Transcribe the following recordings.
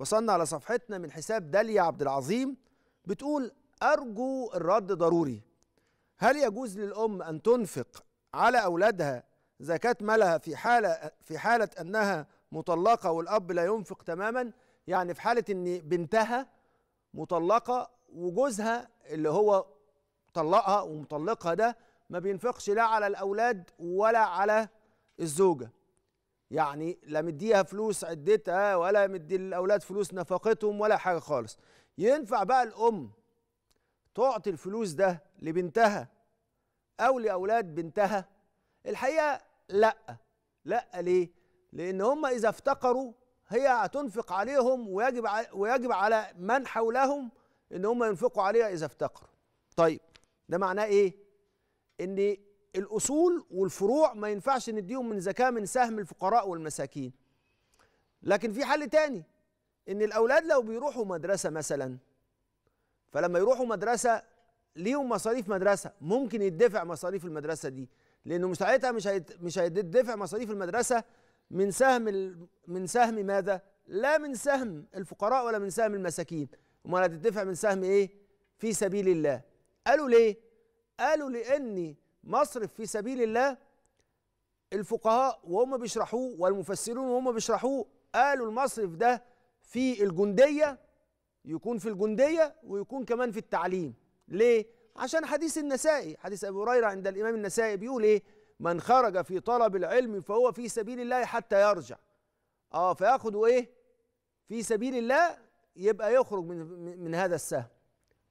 وصلنا على صفحتنا من حساب داليا عبد العظيم بتقول أرجو الرد ضروري هل يجوز للأم أن تنفق على أولادها زكاة مالها في حالة في حالة أنها مطلقة والأب لا ينفق تماما يعني في حالة أن بنتها مطلقة وجوزها اللي هو طلقها ومطلقها ده ما بينفقش لا على الأولاد ولا على الزوجة يعني لا مديها فلوس عدتها ولا مدي الاولاد فلوس نفقتهم ولا حاجه خالص ينفع بقى الام تعطي الفلوس ده لبنتها او لاولاد بنتها الحقيقه لا لا ليه لان هم اذا افتقروا هي هتنفق عليهم ويجب ويجب على من حولهم ان هم ينفقوا عليها اذا افتقروا طيب ده معناه ايه ان الاصول والفروع ما ينفعش نديهم من زكاه من سهم الفقراء والمساكين لكن في حل تاني ان الاولاد لو بيروحوا مدرسه مثلا فلما يروحوا مدرسه ليهم مصاريف مدرسه ممكن يدفع مصاريف المدرسه دي لانه مش ساعتها مش مش هيدفع مصاريف المدرسه من سهم من سهم ماذا؟ لا من سهم الفقراء ولا من سهم المساكين امال هتدفع من سهم ايه؟ في سبيل الله قالوا ليه؟ قالوا لاني مصرف في سبيل الله الفقهاء وهم بيشرحوه والمفسرون وهم بيشرحوه قالوا المصرف ده في الجندية يكون في الجندية ويكون كمان في التعليم ليه؟ عشان حديث النسائي حديث أبي هريرة عند الإمام النسائي بيقول إيه؟ من خرج في طلب العلم فهو في سبيل الله حتى يرجع اه فياخدوا ايه في سبيل الله يبقى يخرج من من هذا السهم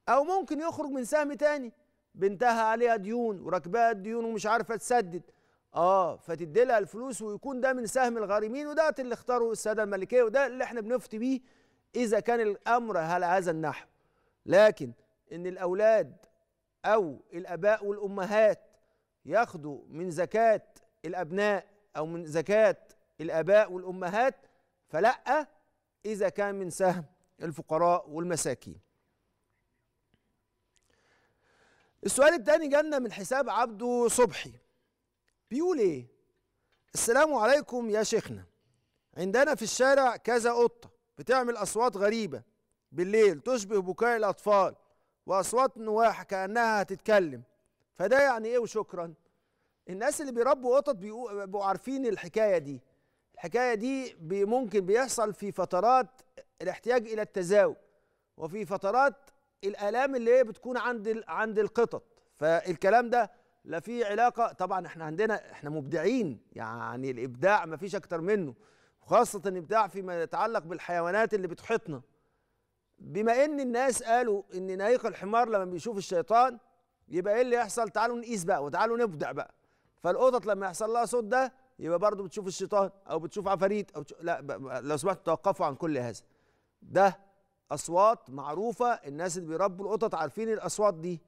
او ممكن يخرج من سهم تاني بنتها عليها ديون وراكباها الديون ومش عارفه تسدد اه فتدي لها الفلوس ويكون ده من سهم الغارمين وده اللي اختاره الساده الملكيه وده اللي احنا بنفتي بيه اذا كان الامر على هذا النحو لكن ان الاولاد او الاباء والامهات ياخدوا من زكاه الابناء او من زكاه الاباء والامهات فلا اذا كان من سهم الفقراء والمساكين السؤال التاني جالنا من حساب عبده صبحي بيقول ايه السلام عليكم يا شيخنا عندنا في الشارع كذا قطة بتعمل أصوات غريبة بالليل تشبه بكاء الأطفال وأصوات نواح كأنها هتتكلم فده يعني إيه وشكرا الناس اللي بيربوا قطط بيبقوا عارفين الحكاية دي الحكاية دي ممكن بيحصل في فترات الاحتياج إلى التزاوج وفي فترات الالام اللي هي بتكون عند عند القطط فالكلام ده لا في علاقه طبعا احنا عندنا احنا مبدعين يعني الابداع ما فيش اكتر منه خاصه الابداع فيما يتعلق بالحيوانات اللي بتحيطنا بما ان الناس قالوا ان نايق الحمار لما بيشوف الشيطان يبقى ايه اللي يحصل تعالوا نقيس بقى وتعالوا نبدع بقى فالقطط لما يحصل لها صوت ده يبقى برضه بتشوف الشيطان او بتشوف عفاريت او بتشوف لا لو سمحتوا توقفوا عن كل هذا ده اصوات معروفه الناس اللي بيربوا القطط عارفين الاصوات دي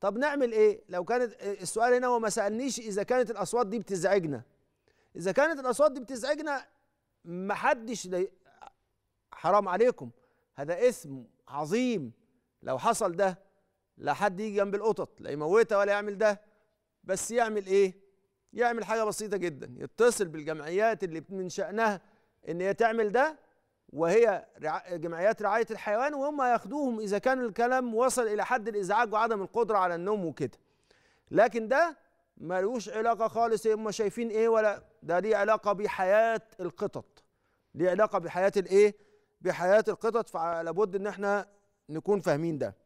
طب نعمل ايه لو كانت السؤال هنا هو ما سالنيش اذا كانت الاصوات دي بتزعجنا اذا كانت الاصوات دي بتزعجنا محدش لي... حرام عليكم هذا اثم عظيم لو حصل ده لا حد يجي جنب القطط لا يموتها ولا يعمل ده بس يعمل ايه يعمل حاجه بسيطه جدا يتصل بالجمعيات اللي من شانها ان هي تعمل ده وهي جمعيات رعاية الحيوان وهم ياخدوهم إذا كان الكلام وصل إلى حد الإزعاج وعدم القدرة على النوم وكده لكن ده ملوش علاقة خالص إيه، هم شايفين إيه ولا ده ليه علاقة بحياة القطط ليه علاقة بحياة الإيه بحياة القطط فلابد إن إحنا نكون فاهمين ده